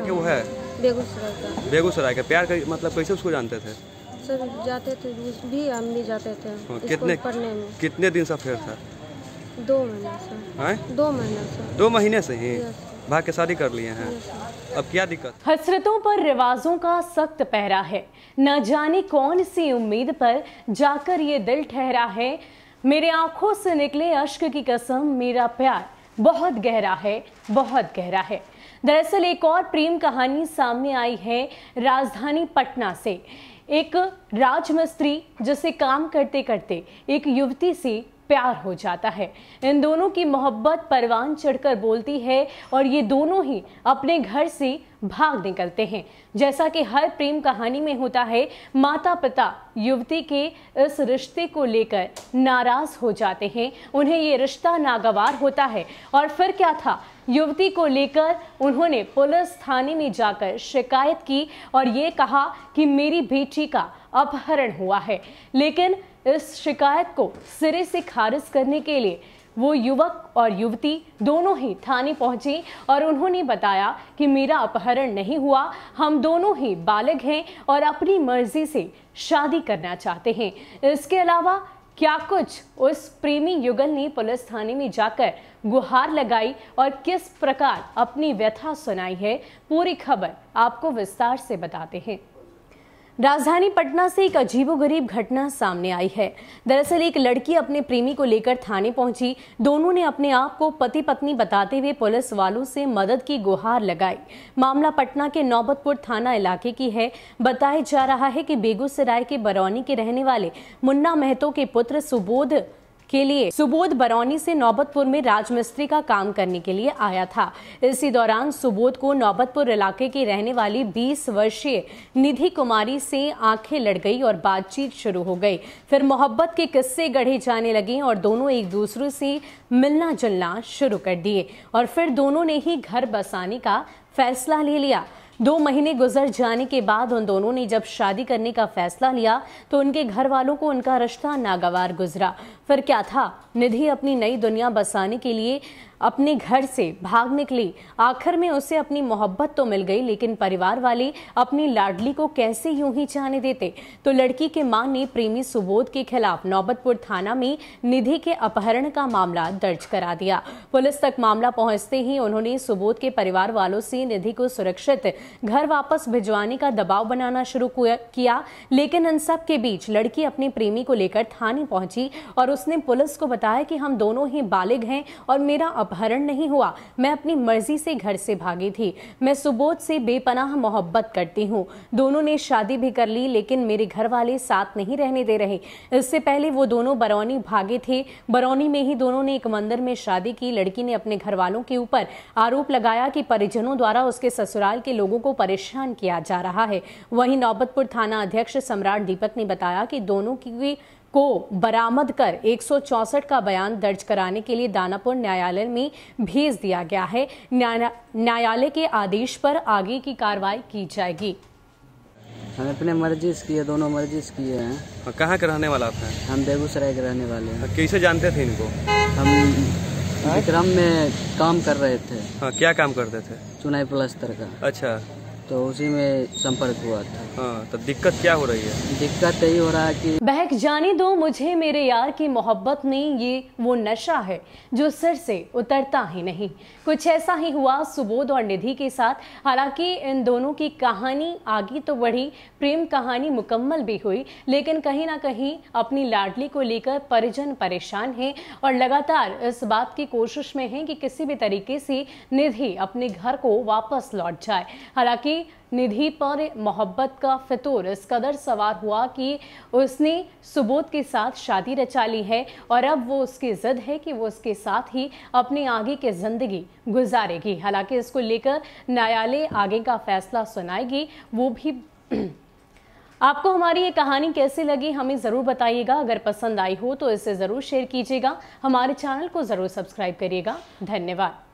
कहाँ के वो है बेगूसराय का प्यार कर, मतलब कैसे उसको जानते थे सर जाते थे भी हम भी जाते थे हाँ, कितने पढ़ने में कितने दिन सा फेर था दो महीने से दो महीने से दो महीने से ही भाग के शादी कर लिए हैं अब क्या दिक्कत हसरतों पर रिवाजों का सख्त पहरा है न जाने कौन सी उम्मीद पर जाकर ये दिल ठहरा है मेरे आंखों से निकले अश्क की कसम मेरा प्यार बहुत गहरा है बहुत गहरा है दरअसल एक और प्रेम कहानी सामने आई है राजधानी पटना से एक राजमिस्त्री जिसे काम करते करते एक युवती से प्यार हो जाता है इन दोनों की मोहब्बत परवान चढ़कर बोलती है और ये दोनों ही अपने घर से भाग निकलते हैं जैसा कि हर प्रेम कहानी में होता है माता पिता युवती के इस रिश्ते को लेकर नाराज हो जाते हैं उन्हें ये रिश्ता नागवार होता है और फिर क्या था युवती को लेकर उन्होंने पुलिस थाने में जाकर शिकायत की और ये कहा कि मेरी बेटी का अपहरण हुआ है लेकिन इस शिकायत को सिरे से खारिज करने के लिए वो युवक और युवती दोनों ही थाने पहुंचे और उन्होंने बताया कि मेरा अपहरण नहीं हुआ हम दोनों ही बालग हैं और अपनी मर्जी से शादी करना चाहते हैं इसके अलावा क्या कुछ उस प्रेमी युगल ने पुलिस थाने में जाकर गुहार लगाई और किस प्रकार अपनी व्यथा सुनाई है पूरी खबर आपको विस्तार से बताते हैं राजधानी पटना से एक अजीबोगरीब घटना सामने आई है दरअसल एक लड़की अपने प्रेमी को लेकर थाने पहुंची दोनों ने अपने आप को पति पत्नी बताते हुए पुलिस वालों से मदद की गुहार लगाई मामला पटना के नौबतपुर थाना इलाके की है बताया जा रहा है कि बेगूसराय के बरौनी के रहने वाले मुन्ना महतो के पुत्र सुबोध के लिए सुबोध बरौनी से नौबतपुर में राजमिस्त्री का काम करने के लिए आया था इसी दौरान सुबोध को नौबतपुर इलाके की रहने वाली 20 वर्षीय निधि कुमारी से आंखें लड़ गई और बातचीत शुरू हो गई फिर मोहब्बत के किस्से गढ़े जाने लगे और दोनों एक दूसरे से मिलना जुलना शुरू कर दिए और फिर दोनों ने ही घर बसाने का फैसला ले लिया दो महीने गुजर जाने के बाद उन दोनों ने जब शादी करने का फैसला लिया तो उनके घर वालों को उनका रिश्ता नागवार गुजरा फिर क्या था निधि अपनी नई दुनिया बसाने के लिए अपने घर से भाग निकली आखिर में उसे अपनी मोहब्बत तो मिल गई लेकिन परिवार वाले अपनी लाडली को कैसे यूं ही जाने देते तो लड़की के मां ने प्रेमी सुबोध के खिलाफ नौबतपुर थाना में निधि के अपहरण का मामला दर्ज करा दिया पुलिस तक मामला पहुंचते ही उन्होंने सुबोध के परिवार वालों से निधि को सुरक्षित घर वापस भिजवाने का दबाव बनाना शुरू किया लेकिन इन सब के बीच लड़की अपने प्रेमी को लेकर थाने पहुंची और उसने पुलिस को बताया कि हम दोनों ही बालिग हैं और मेरा अपहरण नहीं हुआ मैं अपनी मर्जी से घर से भागी थी मैं सुबोध से बेपनाह मोहब्बत करती हूँ दोनों ने शादी भी कर ली लेकिन मेरे घर वाले साथ नहीं रहने दे रहे इससे पहले वो दोनों बरौनी भागे थे बरौनी में ही दोनों ने एक मंदिर में शादी की लड़की ने अपने घर वालों के ऊपर आरोप लगाया कि परिजनों द्वारा उसके ससुराल के लोगों लोगों को परेशान किया जा रहा है वहीं नौबतपुर थाना अध्यक्ष सम्राट दीपक ने बताया कि दोनों की को बरामद कर 164 का बयान दर्ज कराने के लिए दानापुर न्यायालय में भेज दिया गया है न्यायालय के आदेश पर आगे की कार्रवाई की जाएगी हम अपने मर्जी मर्जीज किए दोनों मर्जीज किए हैं हाँ, कहाँ के रहने वाला था हम बेगूसराय के रहने वाले हैं हाँ, कैसे जानते थे इनको हम विक्रम में काम कर रहे थे हाँ क्या काम करते थे चुनाई प्लस्तर का अच्छा तो उसी में संपर्क हुआ था हाँ तो दिक्कत क्या हो रही है दिक्कत यही हो रहा है कि बहक जाने दो मुझे मेरे यार की मोहब्बत ने ये वो नशा है जो सिर से उतरता ही नहीं कुछ ऐसा ही हुआ सुबोध और निधि के साथ हालांकि इन दोनों की कहानी आगे तो बढ़ी प्रेम कहानी मुकम्मल भी हुई लेकिन कहीं ना कहीं अपनी लाडली को लेकर परिजन परेशान हैं और लगातार इस बात की कोशिश में हैं कि किसी भी तरीके से निधि अपने घर को वापस लौट जाए हालांकि निधि पर मोहब्बत का फितूर इस कदर सवार हुआ कि उसने सुबोध के साथ शादी रचा ली है और अब वो उसकी ज़िद है कि वो उसके साथ ही अपने आगे की ज़िंदगी गुजारेगी हालांकि इसको लेकर न्यायालय आगे का फैसला सुनाएगी वो भी आपको हमारी ये कहानी कैसी लगी हमें ज़रूर बताइएगा अगर पसंद आई हो तो इसे ज़रूर शेयर कीजिएगा हमारे चैनल को ज़रूर सब्सक्राइब करिएगा धन्यवाद